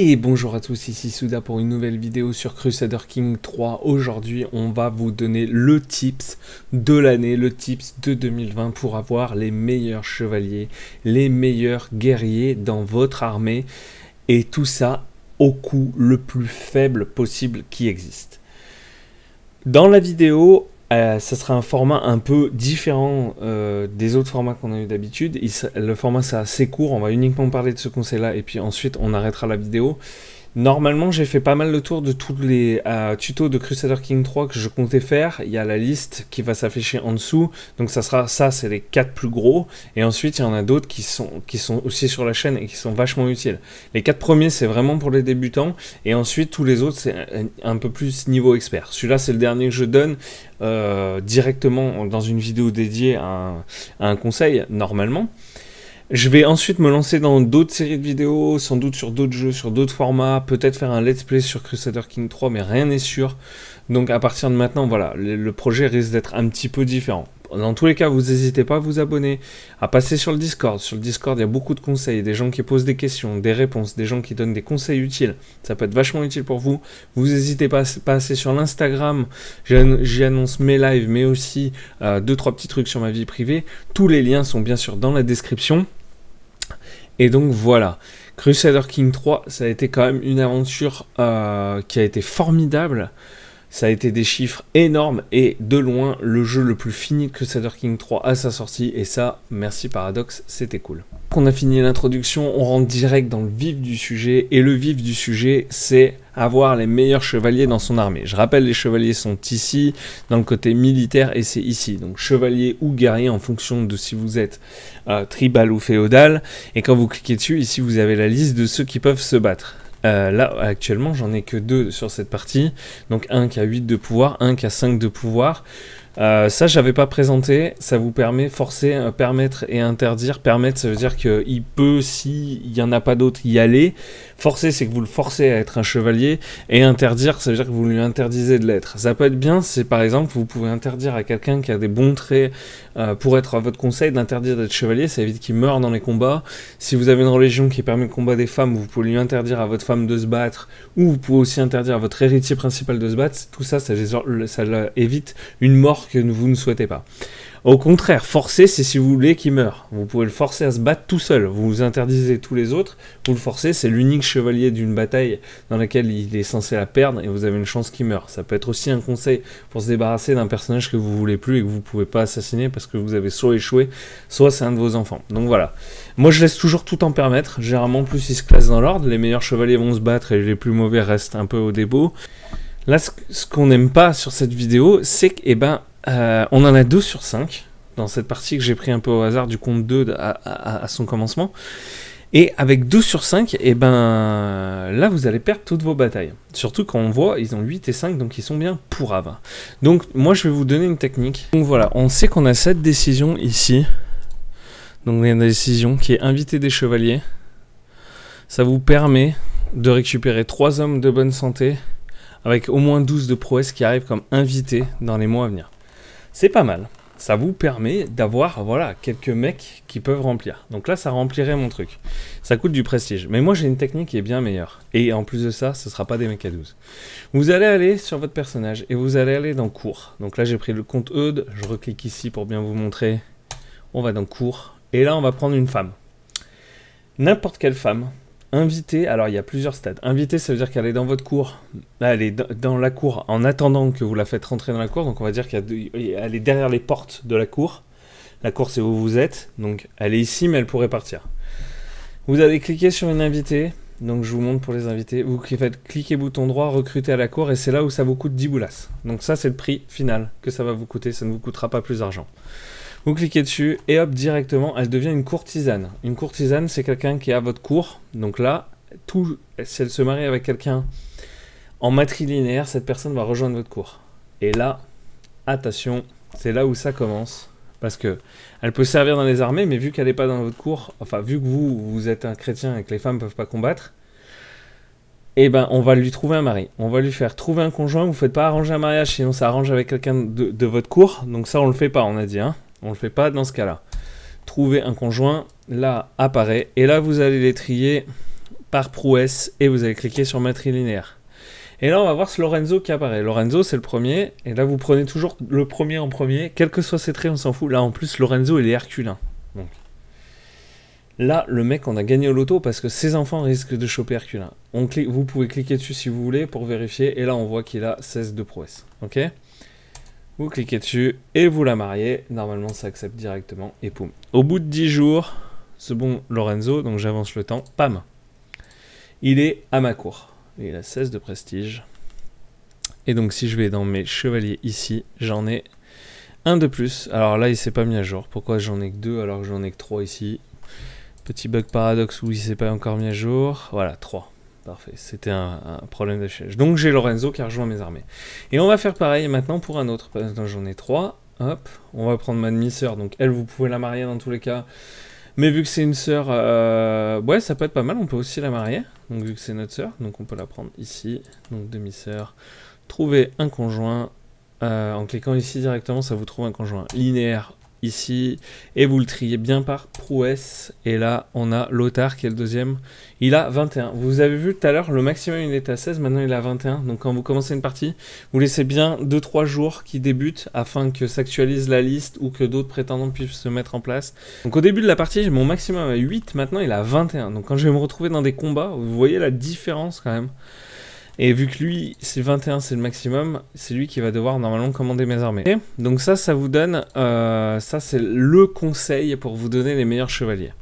Et bonjour à tous, ici Souda pour une nouvelle vidéo sur Crusader King 3. Aujourd'hui, on va vous donner le tips de l'année, le tips de 2020 pour avoir les meilleurs chevaliers, les meilleurs guerriers dans votre armée. Et tout ça au coût le plus faible possible qui existe. Dans la vidéo, ce euh, sera un format un peu différent euh, des autres formats qu'on a eu d'habitude. Le format c'est assez court, on va uniquement parler de ce conseil là et puis ensuite on arrêtera la vidéo. Normalement, j'ai fait pas mal le tour de tous les tutos de Crusader King 3 que je comptais faire. Il y a la liste qui va s'afficher en dessous. Donc ça sera ça, c'est les quatre plus gros. Et ensuite, il y en a d'autres qui sont, qui sont aussi sur la chaîne et qui sont vachement utiles. Les quatre premiers, c'est vraiment pour les débutants. Et ensuite, tous les autres, c'est un, peu plus niveau expert. Celui-là, c'est le dernier que je donne euh, directement dans une vidéo dédiée à un conseil, normalement. Je vais ensuite me lancer dans d'autres séries de vidéos, sans doute sur d'autres jeux, sur d'autres formats, peut-être faire un let's play sur Crusader King 3, mais rien n'est sûr. Donc à partir de maintenant, voilà, le projet risque d'être un petit peu différent. Dans tous les cas, vous n'hésitez pas à vous abonner, à passer sur le Discord. Sur le Discord, il y a beaucoup de conseils, des gens qui posent des questions, des réponses, des gens qui donnent des conseils utiles. Ça peut être vachement utile pour vous. Vous n'hésitez pas à passer sur l'Instagram. J'y annonce mes lives, mais aussi 2 euh, deux trois petits trucs sur ma vie privée. Tous les liens sont bien sûr dans la description. Et donc voilà, Crusader King 3, ça a été quand même une aventure euh, qui a été formidable. Ça a été des chiffres énormes et de loin le jeu le plus fini que Crusader King 3 a sa sortie et ça, merci Paradox, c'était cool. Qu'on a fini l'introduction, on rentre direct dans le vif du sujet et le vif du sujet c'est avoir les meilleurs chevaliers dans son armée. Je rappelle, les chevaliers sont ici, dans le côté militaire, et c'est ici. Donc chevalier ou guerrier en fonction de si vous êtes euh, tribal ou féodal. Et quand vous cliquez dessus, ici vous avez la liste de ceux qui peuvent se battre. Euh, là, actuellement, j'en ai que deux sur cette partie. Donc un qui a 8 de pouvoir, un qui a 5 de pouvoir. Euh, ça, j'avais pas présenté. Ça vous permet forcer, euh, permettre et interdire. Permettre, ça veut dire qu'il peut, s'il n'y en a pas d'autre, y aller. Forcer, c'est que vous le forcez à être un chevalier. Et interdire, ça veut dire que vous lui interdisez de l'être. Ça peut être bien, c'est par exemple, vous pouvez interdire à quelqu'un qui a des bons traits euh, pour être à votre conseil d'interdire d'être chevalier. Ça évite qu'il meure dans les combats. Si vous avez une religion qui permet le combat des femmes, vous pouvez lui interdire à votre femme de se battre. Ou vous pouvez aussi interdire à votre héritier principal de se battre. Tout ça, ça évite une mort que vous ne souhaitez pas. Au contraire, forcer, c'est si vous voulez qu'il meure. Vous pouvez le forcer à se battre tout seul. Vous vous interdisez tous les autres. Vous le forcez, c'est l'unique chevalier d'une bataille dans laquelle il est censé la perdre et vous avez une chance qu'il meure. Ça peut être aussi un conseil pour se débarrasser d'un personnage que vous voulez plus et que vous pouvez pas assassiner parce que vous avez soit échoué, soit c'est un de vos enfants. Donc voilà. Moi, je laisse toujours tout en permettre. Généralement, plus il se classe dans l'ordre, les meilleurs chevaliers vont se battre et les plus mauvais restent un peu au dépôt. Là, ce qu'on n'aime pas sur cette vidéo, c'est que, eh ben, euh, on en a 2 sur 5 dans cette partie que j'ai pris un peu au hasard du compte 2 à, son commencement. Et avec 2 sur 5, et eh ben là vous allez perdre toutes vos batailles. Surtout quand on voit, ils ont 8 et 5, donc ils sont bien pour avancer. Donc moi je vais vous donner une technique. Donc voilà, on sait qu'on a cette décision ici. Donc y a une décision qui est inviter des chevaliers. Ça vous permet de récupérer 3 hommes de bonne santé avec au moins 12 de prouesse qui arrivent comme invités dans les mois à venir. C'est pas mal. Ça vous permet d'avoir voilà quelques mecs qui peuvent remplir. Donc là, ça remplirait mon truc. Ça coûte du prestige. Mais moi, j'ai une technique qui est bien meilleure. Et en plus de ça, ce ne sera pas des mecs à 12. Vous allez aller sur votre personnage et vous allez aller dans cours. Donc là, j'ai pris le compte Eude. Je reclique ici pour bien vous montrer. On va dans cours. Et là, on va prendre une femme. N'importe quelle femme. Invité, alors il y a plusieurs stades. Invité, ça veut dire qu'elle est dans votre cour, elle est dans la cour en attendant que vous la faites rentrer dans la cour. Donc on va dire qu'elle est derrière les portes de la cour. La cour, c'est où vous êtes. Donc elle est ici, mais elle pourrait partir. Vous allez cliquer sur une invitée. Donc je vous montre pour les invités. Vous faites cliquer bouton droit, recruter à la cour, et c'est là où ça vous coûte 10 boulasses. Donc ça, c'est le prix final que ça va vous coûter. Ça ne vous coûtera pas plus d'argent. Vous cliquez dessus et hop, directement, elle devient une courtisane. Une courtisane, c'est quelqu'un qui est à votre cours. Donc là, tout, si elle se marie avec quelqu'un en matrilinéaire, cette personne va rejoindre votre cours. Et là, attention, c'est là où ça commence. Parce que elle peut servir dans les armées, mais vu qu'elle n'est pas dans votre cours, enfin vu que vous, vous êtes un chrétien et que les femmes ne peuvent pas combattre, eh ben on va lui trouver un mari. On va lui faire trouver un conjoint. Vous ne faites pas arranger un mariage, sinon ça arrange avec quelqu'un de, votre cours. Donc ça, on le fait pas, on a dit. Hein. On ne le fait pas dans ce cas-là. Trouver un conjoint, là apparaît, et là vous allez les trier par prouesse, et vous allez cliquer sur matrilinéaire. Et là on va voir ce Lorenzo qui apparaît. Lorenzo c'est le premier, et là vous prenez toujours le premier en premier, quels que soient ses traits, on s'en fout. Là en plus Lorenzo il est herculin. Donc. Là, le mec, on a gagné au loto parce que ses enfants risquent de choper Herculin. vous pouvez cliquer dessus si vous voulez pour vérifier. Et là, on voit qu'il a 16 de prouesse. Ok vous cliquez dessus et vous la mariez. Normalement, ça accepte directement et poum. Au bout de 10 jours, ce bon Lorenzo, donc j'avance le temps, pam. Il est à ma cour. Il a 16 de prestige. Et donc si je vais dans mes chevaliers ici, j'en ai un de plus. Alors là, il s'est pas mis à jour. Pourquoi j'en ai que deux alors que j'en ai que trois ici Petit bug paradoxe où il s'est pas encore mis à jour. Voilà, trois. Parfait, c'était un, problème de chèche. Donc j'ai Lorenzo qui rejoint mes armées. Et on va faire pareil maintenant pour un autre. J'en ai trois. Hop, on va prendre ma demi-sœur. Donc elle, vous pouvez la marier dans tous les cas. Mais vu que c'est une sœur, euh, ouais, ça peut être pas mal. On peut aussi la marier. Donc vu que c'est notre sœur, donc on peut la prendre ici. Donc demi-sœur. Trouver un conjoint. Euh, en cliquant ici directement, ça vous trouve un conjoint linéaire ici et vous le triez bien par prouesse. Et là, on a Lothar qui est le deuxième. Il a 21. Vous avez vu tout à l'heure, le maximum il est à 16, maintenant il a 21. Donc quand vous commencez une partie, vous laissez bien 2-3 jours qui débutent afin que s'actualise la liste ou que d'autres prétendants puissent se mettre en place. Donc au début de la partie, mon maximum à 8, maintenant il a 21. Donc quand je vais me retrouver dans des combats, vous voyez la différence quand même. Et vu que lui, c'est 21, c'est le maximum, c'est lui qui va devoir normalement commander mes armées. Donc ça, ça vous donne... Euh, ça, c'est le conseil pour vous donner les meilleurs chevaliers.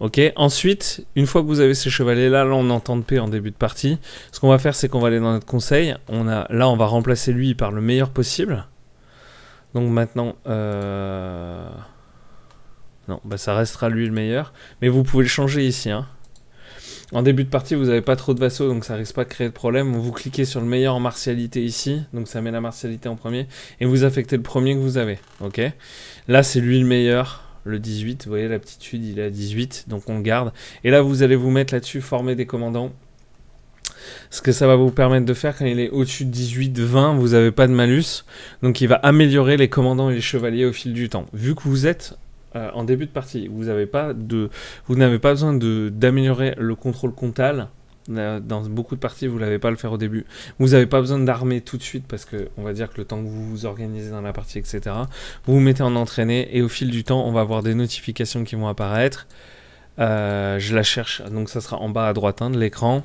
Ok, ensuite, une fois que vous avez ces chevaliers là, là on entend de paix en début de partie. Ce qu'on va faire, c'est qu'on va aller dans notre conseil. On a, là, on va remplacer lui par le meilleur possible. Donc maintenant, euh, non, bah ça restera lui le meilleur. Mais vous pouvez le changer ici. Hein. En début de partie, vous n'avez pas trop de vassaux, donc ça risque pas de créer de problème. Vous cliquez sur le meilleur en martialité ici, donc ça met la martialité en premier, et vous affectez le premier que vous avez. Ok. Là, c'est lui le meilleur, le 18. Vous voyez, l'aptitude, il est à 18, donc on le garde. Et là, vous allez vous mettre là-dessus, former des commandants. Ce que ça va vous permettre de faire quand il est au-dessus de 18, 20, vous n'avez pas de malus. Donc il va améliorer les commandants et les chevaliers au fil du temps. Vu que vous êtes euh, en début de partie. Vous n'avez pas, besoin d'améliorer le contrôle comptable. Euh, dans beaucoup de parties, vous l'avez pas le faire au début. Vous n'avez pas besoin d'armer tout de suite parce que on va dire que le temps que vous vous organisez dans la partie, etc. Vous vous mettez en entraînée et au fil du temps, on va avoir des notifications qui vont apparaître. Euh, je la cherche, donc ça sera en bas à droite hein, de l'écran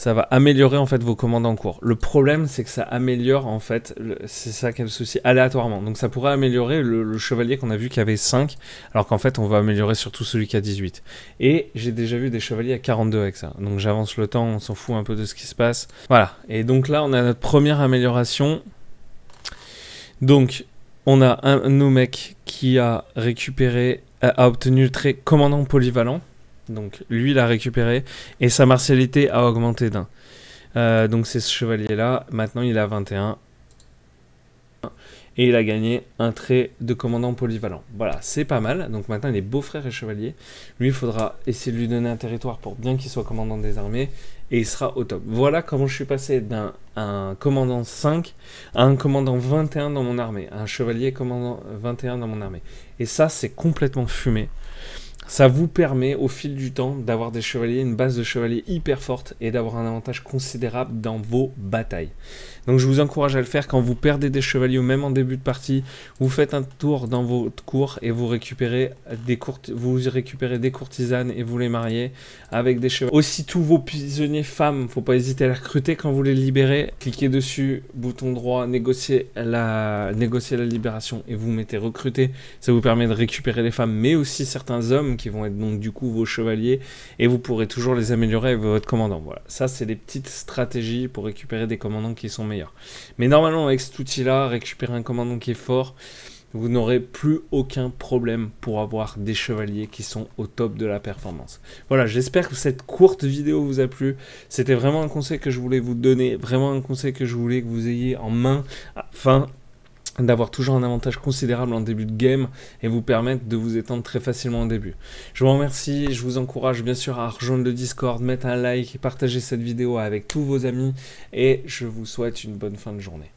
ça va améliorer en fait vos commandes en cours. Le problème, c'est que ça améliore en fait, c'est ça qui est le souci, aléatoirement. Donc ça pourrait améliorer le, chevalier qu'on a vu qui avait 5, alors qu'en fait on va améliorer surtout celui qui a 18. Et j'ai déjà vu des chevaliers à 42 avec ça. Donc j'avance le temps, on s'en fout un peu de ce qui se passe. Voilà. Et donc là, on a notre première amélioration. Donc, on a un de nos mecs qui a récupéré, a obtenu le trait commandant polyvalent. Donc lui, il a récupéré et sa martialité a augmenté d'un. Euh, donc c'est ce chevalier-là. Maintenant, il a 21. Et il a gagné un trait de commandant polyvalent. Voilà, c'est pas mal. Donc maintenant, il est beau-frère et chevalier. Lui, il faudra essayer de lui donner un territoire pour bien qu'il soit commandant des armées. Et il sera au top. Voilà comment je suis passé d'un commandant 5 à un commandant 21 dans mon armée. Un chevalier commandant 21 dans mon armée. Et ça, c'est complètement fumé ça vous permet au fil du temps d'avoir des chevaliers, une base de chevaliers hyper forte et d'avoir un avantage considérable dans vos batailles. Donc je vous encourage à le faire quand vous perdez des chevaliers ou même en début de partie, vous faites un tour dans votre cours et vous récupérez des, vous récupérez des courtisanes et vous les mariez avec des chevaliers. Aussi tous vos prisonniers femmes, faut pas hésiter à les recruter quand vous les libérez, cliquez dessus, bouton droit, négocier la, négocier la libération et vous mettez recruter. Ça vous permet de récupérer les femmes mais aussi certains hommes qui vont être donc du coup vos chevaliers et vous pourrez toujours les améliorer avec votre commandant. Voilà, ça c'est des petites stratégies pour récupérer des commandants qui sont meilleurs. Mais normalement avec cet outil-là, récupérer un commandant qui est fort, vous n'aurez plus aucun problème pour avoir des chevaliers qui sont au top de la performance. Voilà, j'espère que cette courte vidéo vous a plu. C'était vraiment un conseil que je voulais vous donner, vraiment un conseil que je voulais que vous ayez en main afin d'avoir toujours un avantage considérable en début de game et vous permettre de vous étendre très facilement en début. Je vous remercie, je vous encourage bien sûr à rejoindre le Discord, mettre un like, et partager cette vidéo avec tous vos amis et je vous souhaite une bonne fin de journée.